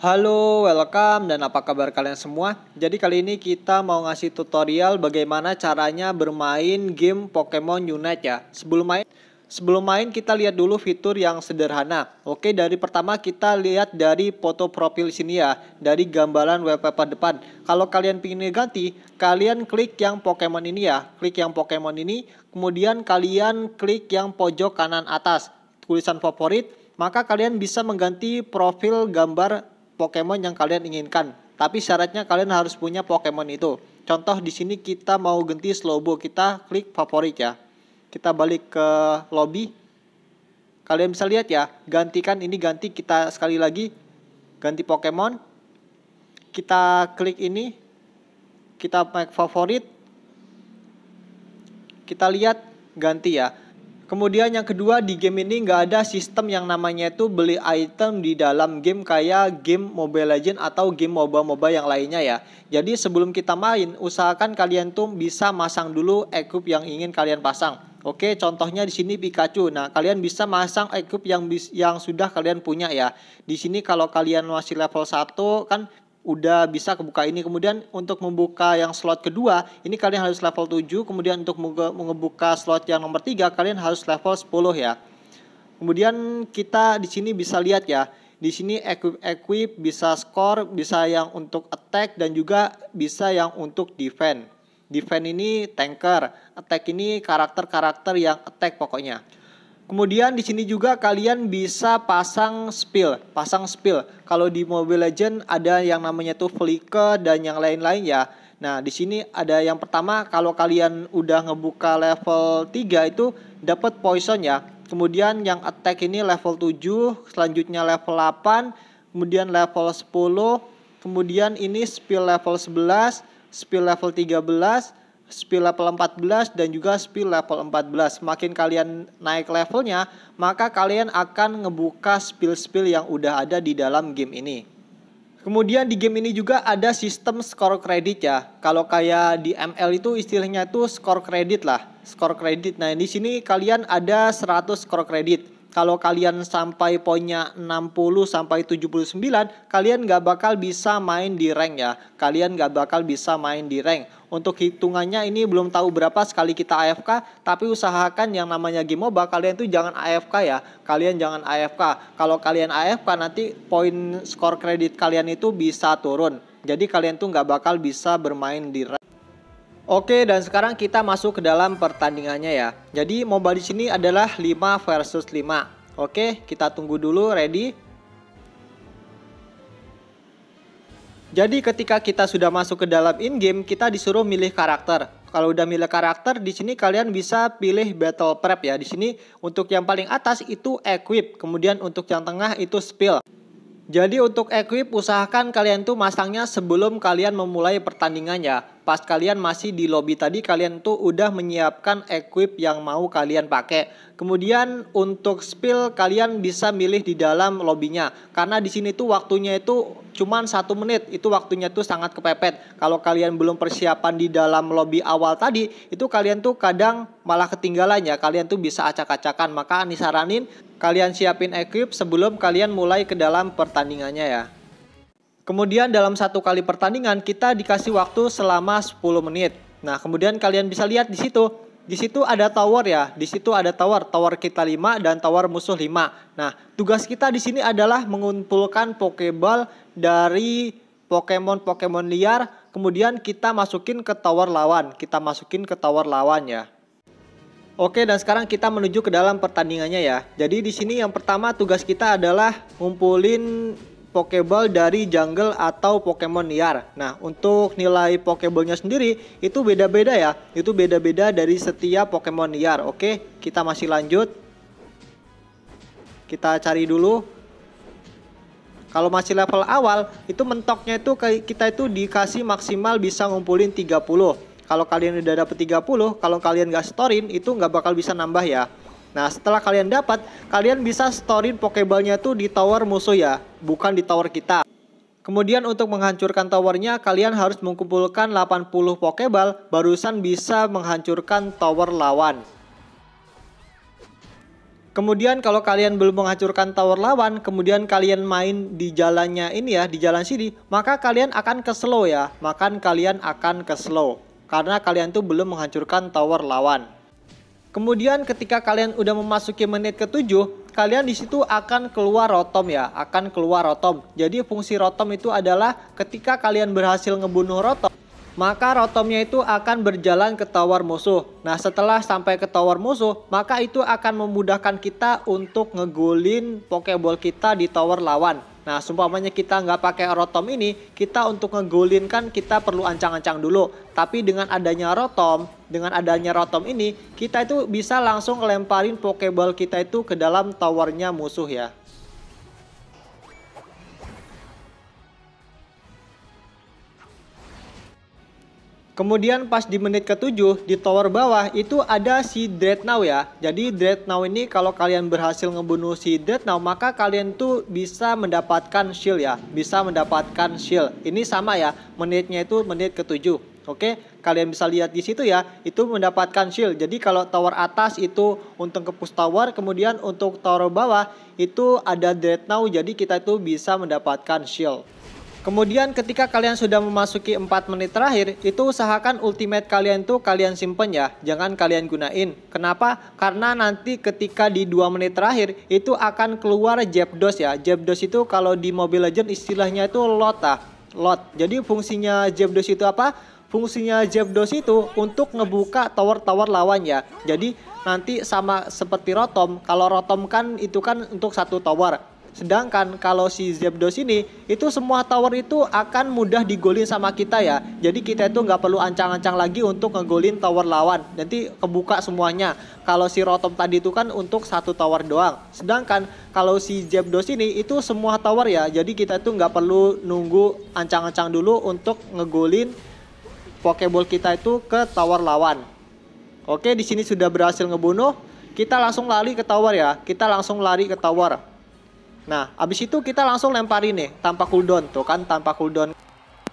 Halo, welcome dan apa kabar kalian semua? Jadi kali ini kita mau ngasih tutorial bagaimana caranya bermain game Pokemon Unite ya. Sebelum main Sebelum main kita lihat dulu fitur yang sederhana. Oke, dari pertama kita lihat dari foto profil sini ya, dari gambaran wallpaper depan. Kalau kalian ingin ganti, kalian klik yang Pokemon ini ya, klik yang Pokemon ini, kemudian kalian klik yang pojok kanan atas, tulisan favorit, maka kalian bisa mengganti profil gambar Pokemon yang kalian inginkan. Tapi syaratnya kalian harus punya Pokemon itu. Contoh di sini kita mau ganti Slowbo, kita klik favorit ya. Kita balik ke lobby. Kalian bisa lihat ya, gantikan ini ganti kita sekali lagi ganti Pokemon. Kita klik ini. Kita make favorit. Kita lihat ganti ya Kemudian yang kedua di game ini nggak ada sistem yang namanya itu beli item di dalam game kayak game Mobile Legend atau game MOBA-MOBA yang lainnya ya. Jadi sebelum kita main, usahakan kalian tuh bisa masang dulu equip yang ingin kalian pasang. Oke, contohnya di sini Pikachu. Nah, kalian bisa masang equip yang yang sudah kalian punya ya. Di sini kalau kalian masih level 1 kan udah bisa kebuka ini kemudian untuk membuka yang slot kedua ini kalian harus level 7 kemudian untuk mengebuka slot yang nomor 3 kalian harus level 10 ya kemudian kita di sini bisa lihat ya di sini equip equip bisa score bisa yang untuk attack dan juga bisa yang untuk defend defend ini tanker attack ini karakter-karakter yang attack pokoknya Kemudian di sini juga kalian bisa pasang spill, pasang spill. Kalau di Mobile Legend ada yang namanya tuh flicker dan yang lain-lain ya. Nah, di sini ada yang pertama kalau kalian udah ngebuka level 3 itu dapat poison ya. Kemudian yang attack ini level 7, selanjutnya level 8, kemudian level 10, kemudian ini spill level 11, spill level 13, skill level 14 dan juga skill level 14. Makin kalian naik levelnya, maka kalian akan ngebuka spill-spill yang udah ada di dalam game ini. Kemudian di game ini juga ada sistem skor kredit ya. Kalau kayak di ML itu istilahnya itu skor kredit lah, skor kredit. Nah, di sini kalian ada 100 skor kredit kalau kalian sampai poinnya 60 sampai 79, kalian nggak bakal bisa main di rank ya. Kalian nggak bakal bisa main di rank. Untuk hitungannya ini belum tahu berapa sekali kita AFK, tapi usahakan yang namanya game MOBA kalian tuh jangan AFK ya. Kalian jangan AFK. Kalau kalian AFK nanti poin skor kredit kalian itu bisa turun. Jadi kalian tuh nggak bakal bisa bermain di rank. Oke, dan sekarang kita masuk ke dalam pertandingannya ya. Jadi MOBA di sini adalah 5 versus 5. Oke, kita tunggu dulu ready. Jadi ketika kita sudah masuk ke dalam in game, kita disuruh milih karakter. Kalau udah milih karakter, di sini kalian bisa pilih battle prep ya. Di sini untuk yang paling atas itu equip, kemudian untuk yang tengah itu spill. Jadi untuk equip usahakan kalian tuh masangnya sebelum kalian memulai pertandingannya. Pas kalian masih di lobby tadi kalian tuh udah menyiapkan equip yang mau kalian pakai. Kemudian untuk spill, kalian bisa milih di dalam lobbynya karena di sini tuh waktunya itu cuman satu menit itu waktunya tuh sangat kepepet kalau kalian belum persiapan di dalam lobby awal tadi itu kalian tuh kadang malah ketinggalan ya kalian tuh bisa acak-acakan maka Ani saranin kalian siapin equip sebelum kalian mulai ke dalam pertandingannya ya kemudian dalam satu kali pertandingan kita dikasih waktu selama 10 menit nah kemudian kalian bisa lihat di situ di situ ada tower ya. Di situ ada tower, tower kita 5 dan tower musuh 5. Nah, tugas kita di sini adalah mengumpulkan Pokeball dari Pokemon-Pokemon liar, kemudian kita masukin ke tower lawan. Kita masukin ke tower lawan ya. Oke, dan sekarang kita menuju ke dalam pertandingannya ya. Jadi di sini yang pertama tugas kita adalah ngumpulin Pokeball dari jungle atau Pokemon liar. Nah, untuk nilai Pokeballnya sendiri itu beda-beda ya. Itu beda-beda dari setiap Pokemon liar. Oke, kita masih lanjut. Kita cari dulu. Kalau masih level awal, itu mentoknya itu kita itu dikasih maksimal bisa ngumpulin 30. Kalau kalian udah dapet 30, kalau kalian gak storin itu nggak bakal bisa nambah ya. Nah, setelah kalian dapat, kalian bisa storein Pokeballnya tuh di tower musuh ya, bukan di tower kita. Kemudian untuk menghancurkan towernya, kalian harus mengumpulkan 80 Pokeball, barusan bisa menghancurkan tower lawan. Kemudian kalau kalian belum menghancurkan tower lawan, kemudian kalian main di jalannya ini ya, di jalan sini, maka kalian akan ke slow ya, maka kalian akan ke slow. Karena kalian tuh belum menghancurkan tower lawan. Kemudian ketika kalian udah memasuki menit ke-7, kalian di situ akan keluar rotom ya, akan keluar rotom. Jadi fungsi rotom itu adalah ketika kalian berhasil ngebunuh rotom, maka rotomnya itu akan berjalan ke tower musuh. Nah setelah sampai ke tower musuh, maka itu akan memudahkan kita untuk ngegulin pokeball kita di tower lawan. Nah, seumpamanya kita nggak pakai rotom ini, kita untuk ngegulin kan kita perlu ancang-ancang dulu. Tapi dengan adanya rotom, dengan adanya rotom ini, kita itu bisa langsung lemparin pokeball kita itu ke dalam towernya musuh ya. Kemudian pas di menit ke-7 di tower bawah itu ada si Dreadnought ya. Jadi Dreadnought ini kalau kalian berhasil ngebunuh si Dreadnought maka kalian tuh bisa mendapatkan shield ya. Bisa mendapatkan shield. Ini sama ya, menitnya itu menit ke-7. Oke, kalian bisa lihat di situ ya, itu mendapatkan shield. Jadi kalau tower atas itu untuk ke push tower, kemudian untuk tower bawah itu ada Dreadnought jadi kita itu bisa mendapatkan shield. Kemudian ketika kalian sudah memasuki 4 menit terakhir, itu usahakan ultimate kalian tuh kalian simpen ya, jangan kalian gunain. Kenapa? Karena nanti ketika di 2 menit terakhir itu akan keluar jabdos ya. Jabdos itu kalau di Mobile Legends istilahnya itu lot ah, lot. Jadi fungsinya jabdos itu apa? Fungsinya jabdos itu untuk ngebuka tower-tower lawan ya. Jadi nanti sama seperti Rotom, kalau Rotom kan itu kan untuk satu tower. Sedangkan kalau si Zebdos ini itu semua tower itu akan mudah digolin sama kita ya. Jadi kita itu nggak perlu ancang-ancang lagi untuk ngegolin tower lawan. Nanti kebuka semuanya. Kalau si Rotom tadi itu kan untuk satu tower doang. Sedangkan kalau si Zebdos ini itu semua tower ya. Jadi kita itu nggak perlu nunggu ancang-ancang dulu untuk ngegolin Pokeball kita itu ke tower lawan. Oke, di sini sudah berhasil ngebunuh. Kita langsung lari ke tower ya. Kita langsung lari ke tower. Nah, abis itu kita langsung lemparin nih tanpa cooldown. Tuh kan tanpa cooldown.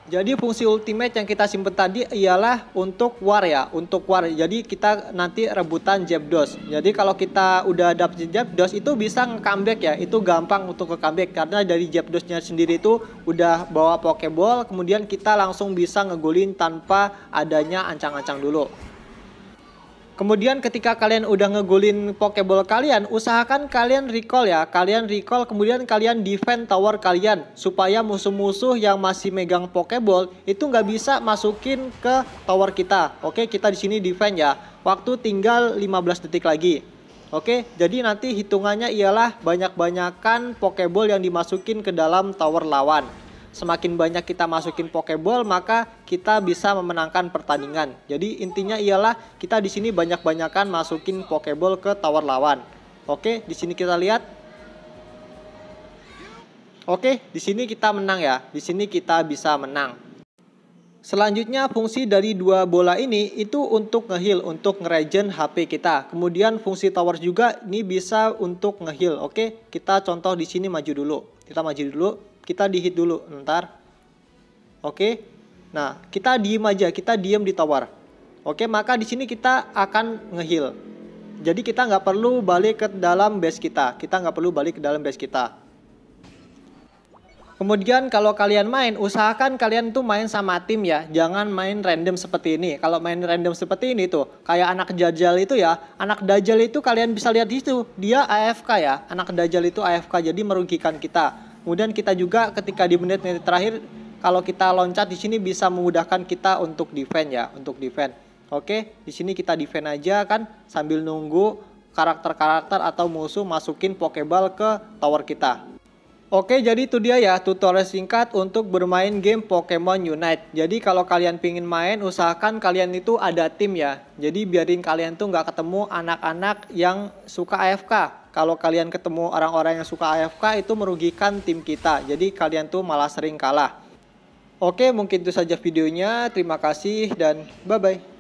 Jadi fungsi ultimate yang kita simpen tadi ialah untuk war ya, untuk war. Jadi kita nanti rebutan jab dos. Jadi kalau kita udah dapet jab dos itu bisa nge ya. Itu gampang untuk nge karena dari jab dosnya sendiri itu udah bawa pokeball kemudian kita langsung bisa ngeguling tanpa adanya ancang-ancang dulu. Kemudian ketika kalian udah ngegulin Pokeball kalian, usahakan kalian recall ya. Kalian recall kemudian kalian defend tower kalian supaya musuh-musuh yang masih megang Pokeball itu nggak bisa masukin ke tower kita. Oke, kita di sini defend ya. Waktu tinggal 15 detik lagi. Oke, jadi nanti hitungannya ialah banyak-banyakan Pokeball yang dimasukin ke dalam tower lawan semakin banyak kita masukin pokeball maka kita bisa memenangkan pertandingan. Jadi intinya ialah kita di sini banyak-banyakan masukin pokeball ke tower lawan. Oke, di sini kita lihat. Oke, di sini kita menang ya. Di sini kita bisa menang. Selanjutnya fungsi dari dua bola ini itu untuk ngeheal, untuk ngeregen HP kita. Kemudian fungsi towers juga ini bisa untuk ngeheal. Oke, kita contoh di sini maju dulu. Kita maju dulu kita di dulu ntar oke nah kita diem aja kita diem di tower oke maka di sini kita akan ngehil jadi kita nggak perlu balik ke dalam base kita kita nggak perlu balik ke dalam base kita Kemudian kalau kalian main, usahakan kalian tuh main sama tim ya. Jangan main random seperti ini. Kalau main random seperti ini tuh, kayak anak dajal itu ya. Anak dajal itu kalian bisa lihat di situ, dia AFK ya. Anak dajal itu AFK jadi merugikan kita. Kemudian kita juga ketika di menit-menit terakhir kalau kita loncat di sini bisa memudahkan kita untuk defend ya, untuk defend. Oke, di sini kita defend aja kan sambil nunggu karakter-karakter atau musuh masukin pokeball ke tower kita. Oke, jadi itu dia ya tutorial singkat untuk bermain game Pokemon Unite. Jadi kalau kalian pingin main, usahakan kalian itu ada tim ya. Jadi biarin kalian tuh nggak ketemu anak-anak yang suka AFK kalau kalian ketemu orang-orang yang suka AFK itu merugikan tim kita. Jadi kalian tuh malah sering kalah. Oke, mungkin itu saja videonya. Terima kasih dan bye-bye.